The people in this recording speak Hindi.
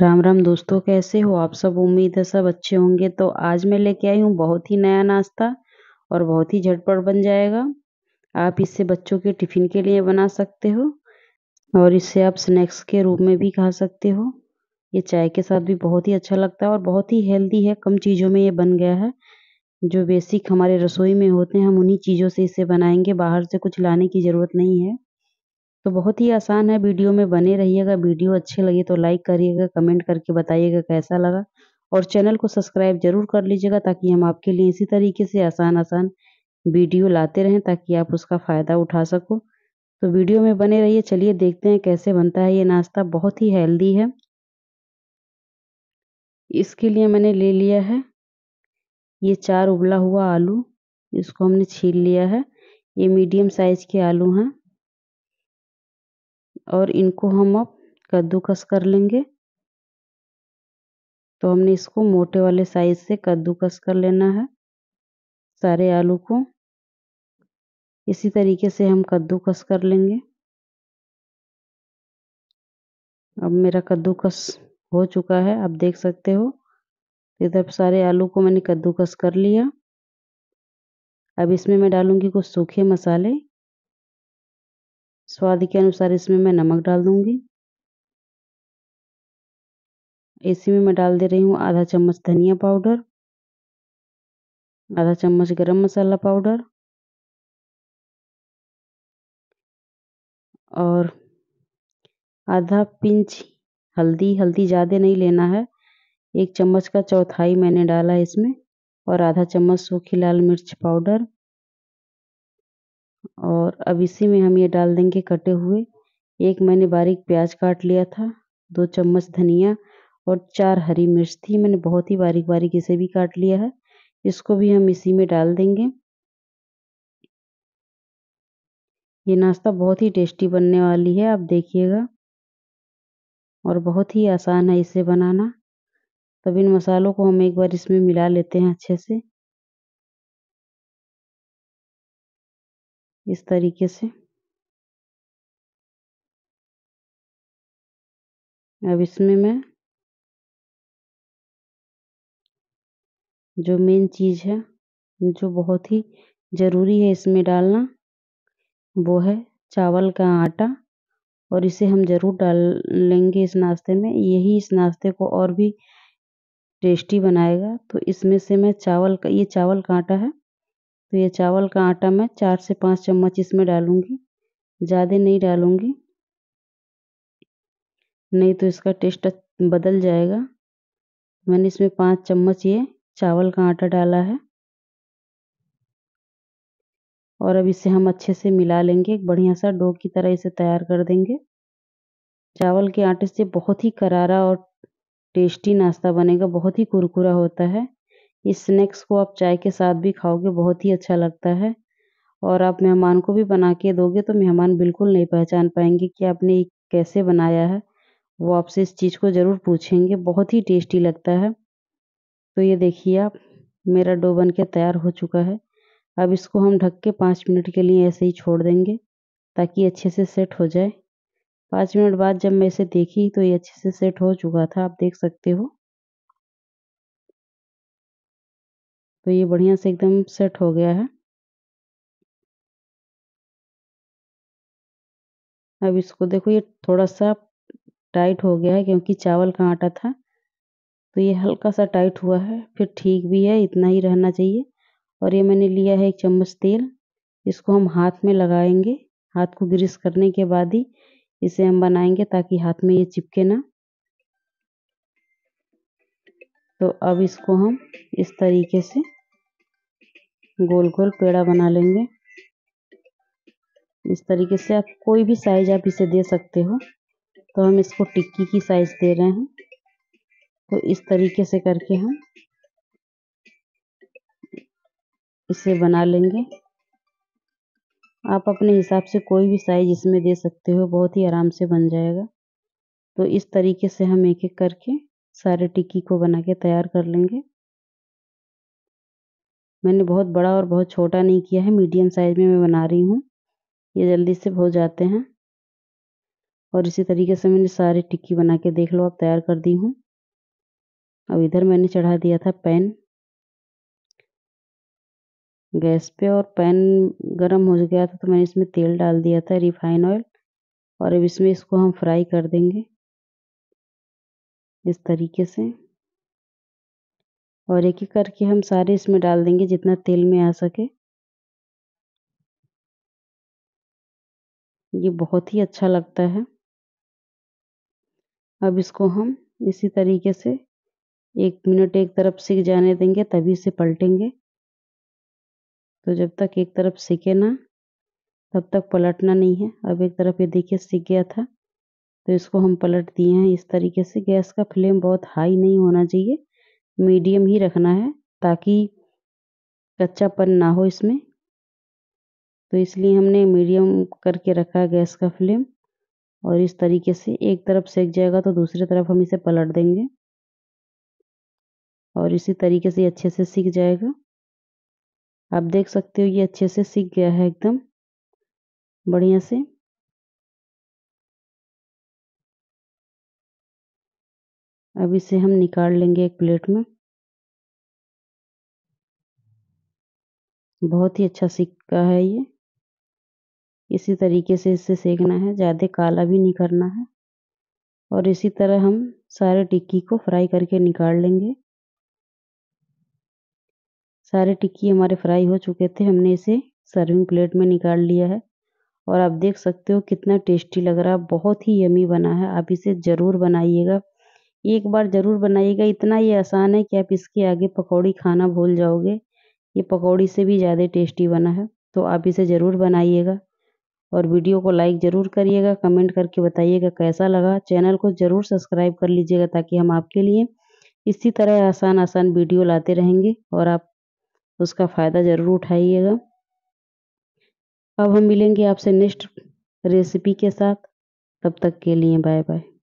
राम राम दोस्तों कैसे हो आप सब उम्मीद है सब अच्छे होंगे तो आज मैं लेके आई हूँ बहुत ही नया नाश्ता और बहुत ही झटपट बन जाएगा आप इसे बच्चों के टिफ़िन के लिए बना सकते हो और इसे आप स्नैक्स के रूप में भी खा सकते हो ये चाय के साथ भी बहुत ही अच्छा लगता है और बहुत ही हेल्दी है कम चीज़ों में ये बन गया है जो बेसिक हमारे रसोई में होते हैं हम उन्हीं चीज़ों से इसे बनाएंगे बाहर से कुछ लाने की ज़रूरत नहीं है तो बहुत ही आसान है वीडियो में बने रहिएगा वीडियो अच्छे लगे तो लाइक करिएगा कमेंट करके बताइएगा कैसा लगा और चैनल को सब्सक्राइब जरूर कर लीजिएगा ताकि हम आपके लिए इसी तरीके से आसान आसान वीडियो लाते रहें ताकि आप उसका फ़ायदा उठा सको तो वीडियो में बने रहिए चलिए देखते हैं कैसे बनता है ये नाश्ता बहुत ही हेल्दी है इसके लिए मैंने ले लिया है ये चार उबला हुआ आलू इसको हमने छील लिया है ये मीडियम साइज़ के आलू हैं और इनको हम अब कद्दूकस कर लेंगे तो हमने इसको मोटे वाले साइज से कद्दूकस कर लेना है सारे आलू को इसी तरीके से हम कद्दूकस कर लेंगे अब मेरा कद्दूकस हो चुका है आप देख सकते हो इधर सारे आलू को मैंने कद्दूकस कर लिया अब इसमें मैं डालूंगी कुछ सूखे मसाले स्वाद के अनुसार इसमें मैं नमक डाल दूंगी इसी में मैं डाल दे रही हूँ आधा चम्मच धनिया पाउडर आधा चम्मच गरम मसाला पाउडर और आधा पिंच हल्दी हल्दी ज़्यादा नहीं लेना है एक चम्मच का चौथाई मैंने डाला है इसमें और आधा चम्मच सूखी लाल मिर्च पाउडर और अब इसी में हम ये डाल देंगे कटे हुए एक मैंने बारीक प्याज काट लिया था दो चम्मच धनिया और चार हरी मिर्च थी मैंने बहुत ही बारीक बारीक इसे भी काट लिया है इसको भी हम इसी में डाल देंगे ये नाश्ता बहुत ही टेस्टी बनने वाली है आप देखिएगा और बहुत ही आसान है इसे बनाना तब इन मसालों को हम एक बार इसमें मिला लेते हैं अच्छे से इस तरीके से अब इसमें मैं जो मेन चीज़ है जो बहुत ही ज़रूरी है इसमें डालना वो है चावल का आटा और इसे हम ज़रूर डाल लेंगे इस नाश्ते में यही इस नाश्ते को और भी टेस्टी बनाएगा तो इसमें से मैं चावल का ये चावल का आटा है तो ये चावल का आटा मैं चार से पाँच चम्मच इसमें डालूंगी ज़्यादा नहीं डालूंगी नहीं तो इसका टेस्ट बदल जाएगा मैंने इसमें पाँच चम्मच ये चावल का आटा डाला है और अब इसे हम अच्छे से मिला लेंगे एक बढ़िया सा डो की तरह इसे तैयार कर देंगे चावल के आटे से बहुत ही करारा और टेस्टी नाश्ता बनेगा बहुत ही कुरकुरा होता है इस स्नैक्स को आप चाय के साथ भी खाओगे बहुत ही अच्छा लगता है और आप मेहमान को भी बना के दोगे तो मेहमान बिल्कुल नहीं पहचान पाएंगे कि आपने कैसे बनाया है वो आपसे इस चीज़ को ज़रूर पूछेंगे बहुत ही टेस्टी लगता है तो ये देखिए आप मेरा डो बन के तैयार हो चुका है अब इसको हम ढक के पाँच मिनट के लिए ऐसे ही छोड़ देंगे ताकि अच्छे से सेट हो जाए पाँच मिनट बाद जब मैं इसे देखी तो ये अच्छे से सेट हो चुका था आप देख सकते हो तो ये बढ़िया से एकदम सेट हो गया है अब इसको देखो ये थोड़ा सा टाइट हो गया है क्योंकि चावल का आटा था तो ये हल्का सा टाइट हुआ है फिर ठीक भी है इतना ही रहना चाहिए और ये मैंने लिया है एक चम्मच तेल इसको हम हाथ में लगाएंगे हाथ को ग्रीस करने के बाद ही इसे हम बनाएंगे ताकि हाथ में ये चिपके ना तो अब इसको हम इस तरीके से गोल-गोल पेड़ा बना लेंगे इस तरीके से आप कोई भी साइज आप इसे दे सकते हो तो हम इसको टिक्की की साइज दे रहे हैं तो इस तरीके से करके हम इसे बना लेंगे आप अपने हिसाब से कोई भी साइज इसमें दे सकते हो बहुत ही आराम से बन जाएगा तो इस तरीके से हम एक एक करके सारे टिक्की को बना के तैयार कर लेंगे मैंने बहुत बड़ा और बहुत छोटा नहीं किया है मीडियम साइज़ में मैं बना रही हूँ ये जल्दी से हो जाते हैं और इसी तरीके से मैंने सारी टिक्की बना के देख लो अब तैयार कर दी हूँ अब इधर मैंने चढ़ा दिया था पैन गैस पे और पैन गरम हो गया था तो मैंने इसमें तेल डाल दिया था रिफाइन ऑयल और अब इसमें इसको हम फ्राई कर देंगे इस तरीके से और एक एक करके हम सारे इसमें डाल देंगे जितना तेल में आ सके ये बहुत ही अच्छा लगता है अब इसको हम इसी तरीके से एक मिनट एक तरफ सीख जाने देंगे तभी इसे पलटेंगे तो जब तक एक तरफ सीखे ना तब तक पलटना नहीं है अब एक तरफ ये देखिए सीख गया था तो इसको हम पलट दिए हैं इस तरीके से गैस का फ्लेम बहुत हाई नहीं होना चाहिए मीडियम ही रखना है ताकि कच्चापन ना हो इसमें तो इसलिए हमने मीडियम करके रखा है गैस का फ्लेम और इस तरीके से एक तरफ सेक जाएगा तो दूसरी तरफ हम इसे पलट देंगे और इसी तरीके से अच्छे से सीख जाएगा आप देख सकते हो ये अच्छे से सीख गया है एकदम बढ़िया से अब इसे हम निकाल लेंगे एक प्लेट में बहुत ही अच्छा सिक्का है ये इसी तरीके से इसे सेकना है ज़्यादा काला भी नहीं करना है और इसी तरह हम सारे टिक्की को फ्राई करके निकाल लेंगे सारे टिक्की हमारे फ्राई हो चुके थे हमने इसे सर्विंग प्लेट में निकाल लिया है और आप देख सकते हो कितना टेस्टी लग रहा है बहुत ही यमी बना है आप इसे ज़रूर बनाइएगा एक बार ज़रूर बनाइएगा इतना ये आसान है कि आप इसके आगे पकौड़ी खाना भूल जाओगे ये पकौड़ी से भी ज़्यादा टेस्टी बना है तो आप इसे ज़रूर बनाइएगा और वीडियो को लाइक ज़रूर करिएगा कमेंट करके बताइएगा कैसा लगा चैनल को ज़रूर सब्सक्राइब कर लीजिएगा ताकि हम आपके लिए इसी तरह आसान आसान वीडियो लाते रहेंगे और आप उसका फ़ायदा ज़रूर उठाइएगा अब हम मिलेंगे आपसे नेक्स्ट रेसिपी के साथ तब तक के लिए बाय बाय